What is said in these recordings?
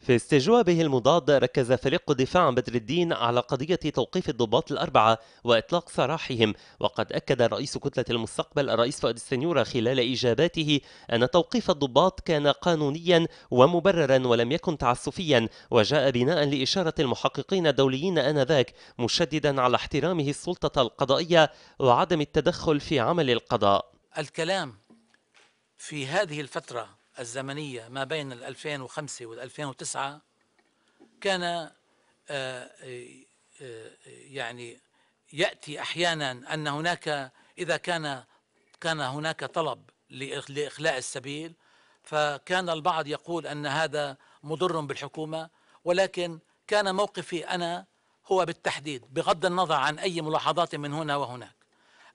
في استجوابه المضاد ركز فريق دفاع بدر الدين على قضية توقيف الضباط الأربعة وإطلاق سراحهم وقد أكد رئيس كتلة المستقبل الرئيس فؤاد السنيورة خلال إجاباته أن توقيف الضباط كان قانونيا ومبررا ولم يكن تعسفيا وجاء بناء لإشارة المحققين الدوليين آنذاك مشددا على احترامه السلطة القضائية وعدم التدخل في عمل القضاء الكلام في هذه الفترة الزمنية ما بين 2005 و 2009 كان آه، آه، يعني يأتي أحيانا أن هناك إذا كان كان هناك طلب لإخلاء السبيل فكان البعض يقول أن هذا مضر بالحكومة ولكن كان موقفي أنا هو بالتحديد بغض النظر عن أي ملاحظات من هنا وهناك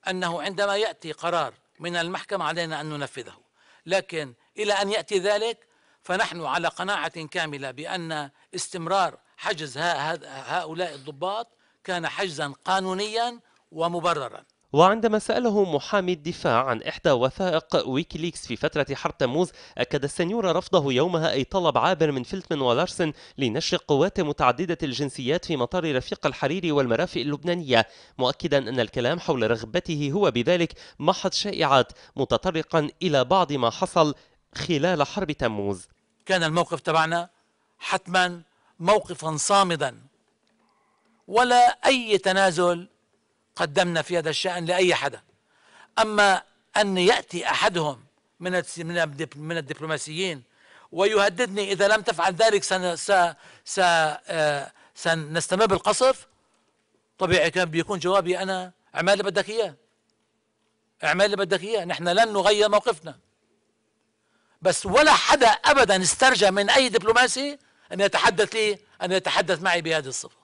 أنه عندما يأتي قرار من المحكمة علينا أن ننفذه لكن إلى أن يأتي ذلك فنحن على قناعة كاملة بأن استمرار حجز هؤلاء الضباط كان حجزا قانونيا ومبررا وعندما سأله محامي الدفاع عن إحدى وثائق ويكيليكس في فترة حرب تموز أكد السنيور رفضه يومها أي طلب عابر من فيلتمن ولارسن لنشر قوات متعددة الجنسيات في مطار رفيق الحريري والمرافئ اللبنانية مؤكدا أن الكلام حول رغبته هو بذلك محض شائعات متطرقا إلى بعض ما حصل خلال حرب تموز كان الموقف تبعنا حتما موقفا صامدا ولا أي تنازل قدمنا في هذا الشأن لأي حدا أما أن يأتي أحدهم من من الدبلوماسيين ويهددني إذا لم تفعل ذلك آه، سنستمر بالقصف طبيعي كان بيكون جوابي أنا اعمل اللي بدك إياه اعمل اللي بدك إياه نحن لن نغير موقفنا بس ولا حدا أبدا استرجى من أي دبلوماسي أن يتحدث لي أن يتحدث معي بهذه الصفة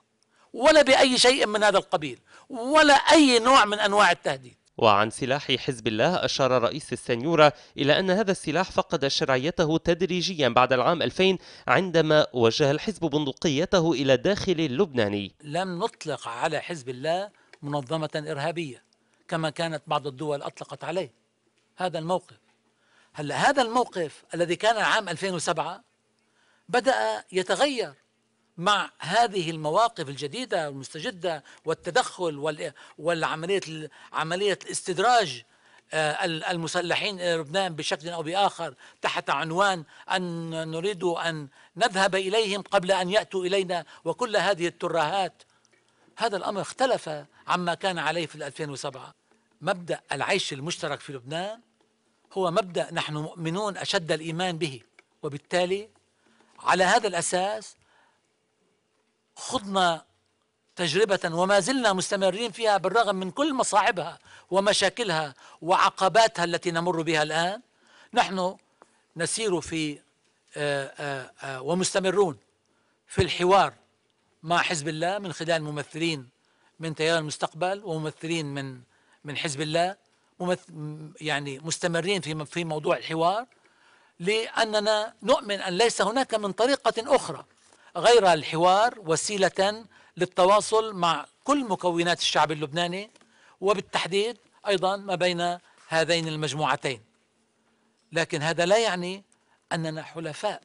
ولا بأي شيء من هذا القبيل ولا أي نوع من أنواع التهديد وعن سلاح حزب الله أشار رئيس السنيورة إلى أن هذا السلاح فقد شرعيته تدريجيا بعد العام 2000 عندما وجه الحزب بندقيته إلى داخل اللبناني لم نطلق على حزب الله منظمة إرهابية كما كانت بعض الدول أطلقت عليه هذا الموقف هلا هذا الموقف الذي كان عام 2007 بدأ يتغير مع هذه المواقف الجديدة والمستجدة والتدخل والعملية عملية الاستدراج آه، المسلحين إلى لبنان بشكل أو بآخر تحت عنوان أن نريد أن نذهب إليهم قبل أن يأتوا إلينا وكل هذه الترهات هذا الأمر اختلف عما كان عليه في 2007 مبدأ العيش المشترك في لبنان هو مبدأ نحن مؤمنون أشد الإيمان به وبالتالي على هذا الأساس خضنا تجربة وما زلنا مستمرين فيها بالرغم من كل مصاعبها ومشاكلها وعقباتها التي نمر بها الآن نحن نسير في آه، آه، آه، ومستمرون في الحوار مع حزب الله من خلال ممثلين من تيار المستقبل وممثلين من من حزب الله يعني مستمرين في في موضوع الحوار لأننا نؤمن أن ليس هناك من طريقة أخرى غير الحوار وسيلة للتواصل مع كل مكونات الشعب اللبناني وبالتحديد أيضا ما بين هذين المجموعتين لكن هذا لا يعني أننا حلفاء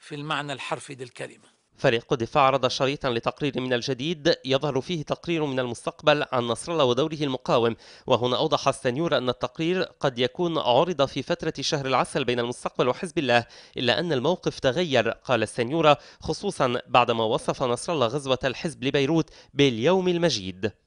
في المعنى الحرفي للكلمة فريق دفاع عرض شريطا لتقرير من الجديد يظهر فيه تقرير من المستقبل عن نصر الله ودوره المقاوم وهنا أوضح السنيور أن التقرير قد يكون عرض في فترة شهر العسل بين المستقبل وحزب الله إلا أن الموقف تغير قال السنيورة خصوصا بعدما وصف نصر الله غزوة الحزب لبيروت باليوم المجيد